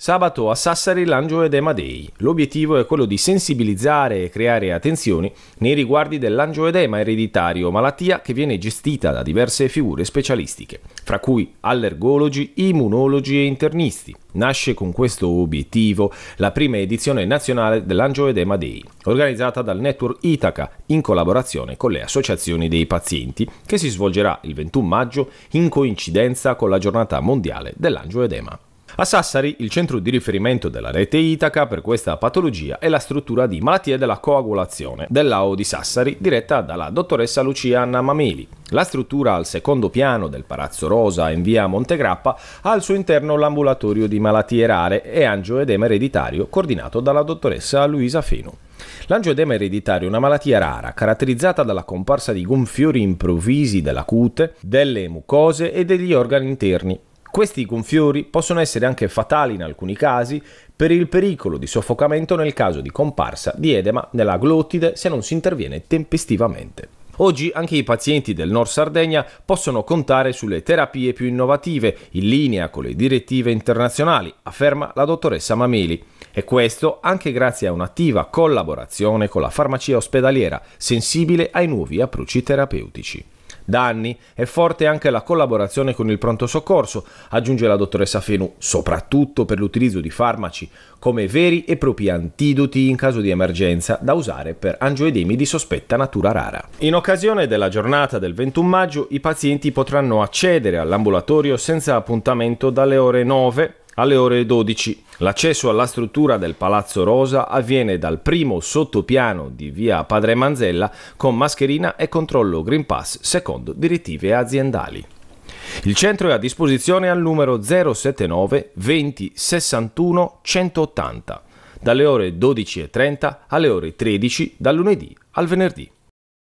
Sabato a Sassari Langio Edema Day. L'obiettivo è quello di sensibilizzare e creare attenzioni nei riguardi dell'angioedema ereditario, malattia che viene gestita da diverse figure specialistiche, fra cui allergologi, immunologi e internisti. Nasce con questo obiettivo la prima edizione nazionale dell'Angioedema Day, organizzata dal Network Itaca in collaborazione con le associazioni dei pazienti, che si svolgerà il 21 maggio in coincidenza con la giornata mondiale dell'angioedema. A Sassari il centro di riferimento della rete Itaca per questa patologia è la struttura di malattie della coagulazione dell'AO di Sassari diretta dalla dottoressa Lucia Anna Mameli. La struttura al secondo piano del Palazzo Rosa in via Montegrappa ha al suo interno l'ambulatorio di malattie rare e angioedema ereditario coordinato dalla dottoressa Luisa Fenu. L'angioedema ereditario è una malattia rara caratterizzata dalla comparsa di gonfiori improvvisi della cute, delle mucose e degli organi interni. Questi gonfiori possono essere anche fatali in alcuni casi per il pericolo di soffocamento nel caso di comparsa di edema nella glottide se non si interviene tempestivamente. Oggi anche i pazienti del Nord Sardegna possono contare sulle terapie più innovative in linea con le direttive internazionali, afferma la dottoressa Mameli. E questo anche grazie a un'attiva collaborazione con la farmacia ospedaliera, sensibile ai nuovi approcci terapeutici. Da anni è forte anche la collaborazione con il pronto soccorso, aggiunge la dottoressa Fenu, soprattutto per l'utilizzo di farmaci come veri e propri antidoti in caso di emergenza da usare per angioedemi di sospetta natura rara. In occasione della giornata del 21 maggio i pazienti potranno accedere all'ambulatorio senza appuntamento dalle ore 9 alle ore 12. L'accesso alla struttura del Palazzo Rosa avviene dal primo sottopiano di via Padre Manzella con mascherina e controllo Green Pass secondo direttive aziendali. Il centro è a disposizione al numero 079 20 61 180 dalle ore 12.30 alle ore 13 dal lunedì al venerdì.